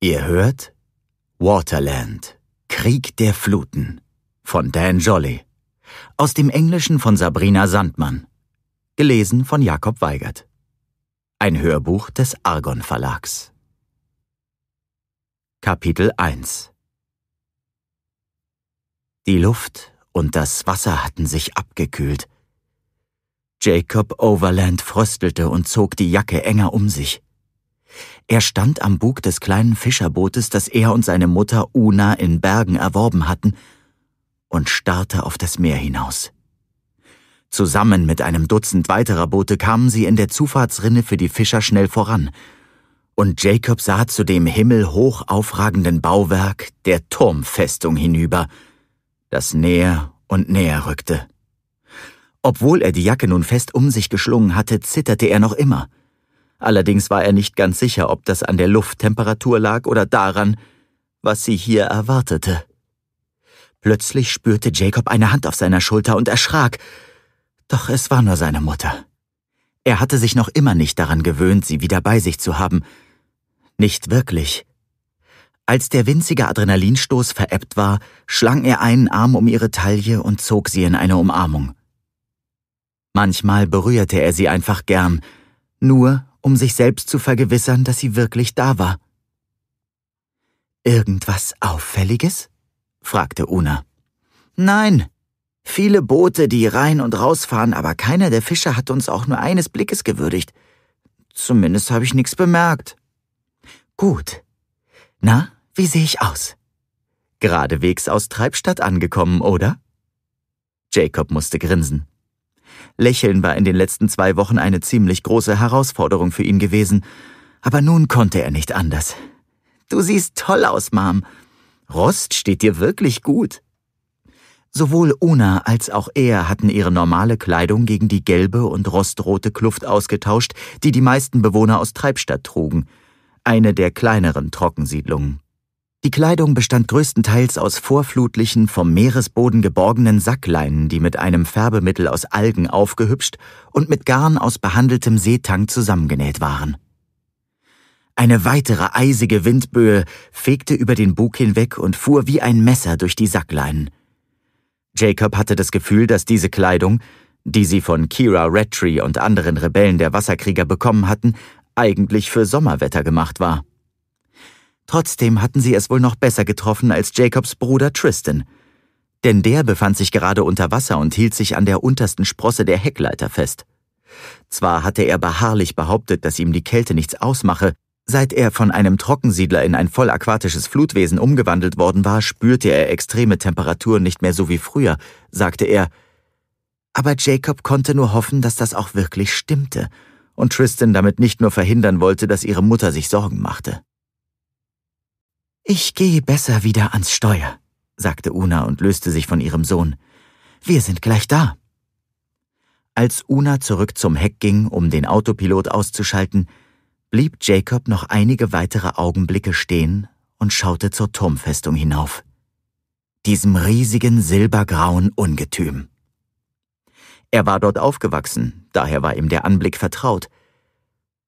Ihr hört Waterland, Krieg der Fluten von Dan Jolly. Aus dem Englischen von Sabrina Sandmann. Gelesen von Jakob Weigert. Ein Hörbuch des Argon Verlags. Kapitel 1 Die Luft und das Wasser hatten sich abgekühlt. Jacob Overland fröstelte und zog die Jacke enger um sich. Er stand am Bug des kleinen Fischerbootes, das er und seine Mutter Una in Bergen erworben hatten, und starrte auf das Meer hinaus. Zusammen mit einem Dutzend weiterer Boote kamen sie in der Zufahrtsrinne für die Fischer schnell voran, und Jacob sah zu dem himmelhoch aufragenden Bauwerk der Turmfestung hinüber, das näher und näher rückte. Obwohl er die Jacke nun fest um sich geschlungen hatte, zitterte er noch immer. Allerdings war er nicht ganz sicher, ob das an der Lufttemperatur lag oder daran, was sie hier erwartete. Plötzlich spürte Jacob eine Hand auf seiner Schulter und erschrak, doch es war nur seine Mutter. Er hatte sich noch immer nicht daran gewöhnt, sie wieder bei sich zu haben. Nicht wirklich. Als der winzige Adrenalinstoß verebbt war, schlang er einen Arm um ihre Taille und zog sie in eine Umarmung. Manchmal berührte er sie einfach gern, nur um sich selbst zu vergewissern, dass sie wirklich da war. Irgendwas Auffälliges? fragte Una. Nein. Viele Boote, die rein und rausfahren, aber keiner der Fischer hat uns auch nur eines Blickes gewürdigt. Zumindest habe ich nichts bemerkt. Gut. Na, wie sehe ich aus? Geradewegs aus Treibstadt angekommen, oder? Jacob musste grinsen. Lächeln war in den letzten zwei Wochen eine ziemlich große Herausforderung für ihn gewesen, aber nun konnte er nicht anders. Du siehst toll aus, Mom. Rost steht dir wirklich gut. Sowohl Una als auch er hatten ihre normale Kleidung gegen die gelbe und rostrote Kluft ausgetauscht, die die meisten Bewohner aus Treibstadt trugen, eine der kleineren Trockensiedlungen. Die Kleidung bestand größtenteils aus vorflutlichen, vom Meeresboden geborgenen Sackleinen, die mit einem Färbemittel aus Algen aufgehübscht und mit Garn aus behandeltem Seetang zusammengenäht waren. Eine weitere eisige Windböe fegte über den Bug hinweg und fuhr wie ein Messer durch die Sackleinen. Jacob hatte das Gefühl, dass diese Kleidung, die sie von Kira Rattray und anderen Rebellen der Wasserkrieger bekommen hatten, eigentlich für Sommerwetter gemacht war. Trotzdem hatten sie es wohl noch besser getroffen als Jacobs Bruder Tristan. Denn der befand sich gerade unter Wasser und hielt sich an der untersten Sprosse der Heckleiter fest. Zwar hatte er beharrlich behauptet, dass ihm die Kälte nichts ausmache, seit er von einem Trockensiedler in ein vollaquatisches Flutwesen umgewandelt worden war, spürte er extreme Temperaturen nicht mehr so wie früher, sagte er. Aber Jacob konnte nur hoffen, dass das auch wirklich stimmte und Tristan damit nicht nur verhindern wollte, dass ihre Mutter sich Sorgen machte. Ich gehe besser wieder ans Steuer, sagte Una und löste sich von ihrem Sohn. Wir sind gleich da. Als Una zurück zum Heck ging, um den Autopilot auszuschalten, blieb Jacob noch einige weitere Augenblicke stehen und schaute zur Turmfestung hinauf. Diesem riesigen silbergrauen Ungetüm. Er war dort aufgewachsen, daher war ihm der Anblick vertraut.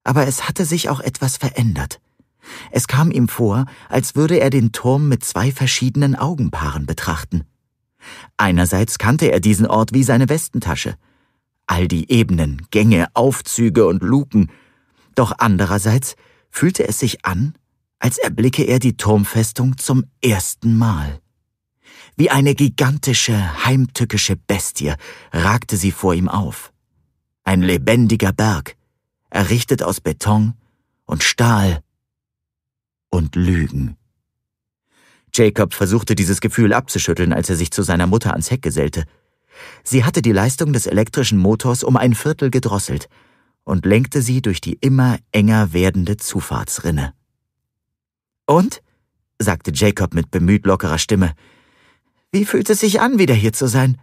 Aber es hatte sich auch etwas verändert. Es kam ihm vor, als würde er den Turm mit zwei verschiedenen Augenpaaren betrachten. Einerseits kannte er diesen Ort wie seine Westentasche. All die Ebenen, Gänge, Aufzüge und Luken. Doch andererseits fühlte es sich an, als erblicke er die Turmfestung zum ersten Mal. Wie eine gigantische, heimtückische Bestie ragte sie vor ihm auf. Ein lebendiger Berg, errichtet aus Beton und Stahl und Lügen. Jacob versuchte dieses Gefühl abzuschütteln, als er sich zu seiner Mutter ans Heck gesellte. Sie hatte die Leistung des elektrischen Motors um ein Viertel gedrosselt und lenkte sie durch die immer enger werdende Zufahrtsrinne. Und? sagte Jacob mit bemüht lockerer Stimme. Wie fühlt es sich an, wieder hier zu sein?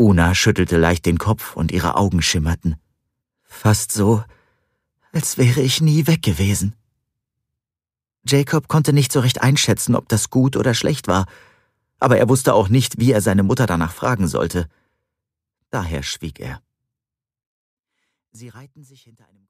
Una schüttelte leicht den Kopf und ihre Augen schimmerten. Fast so, als wäre ich nie weg gewesen. Jacob konnte nicht so recht einschätzen, ob das gut oder schlecht war, aber er wusste auch nicht, wie er seine Mutter danach fragen sollte. Daher schwieg er. Sie reihten sich hinter einem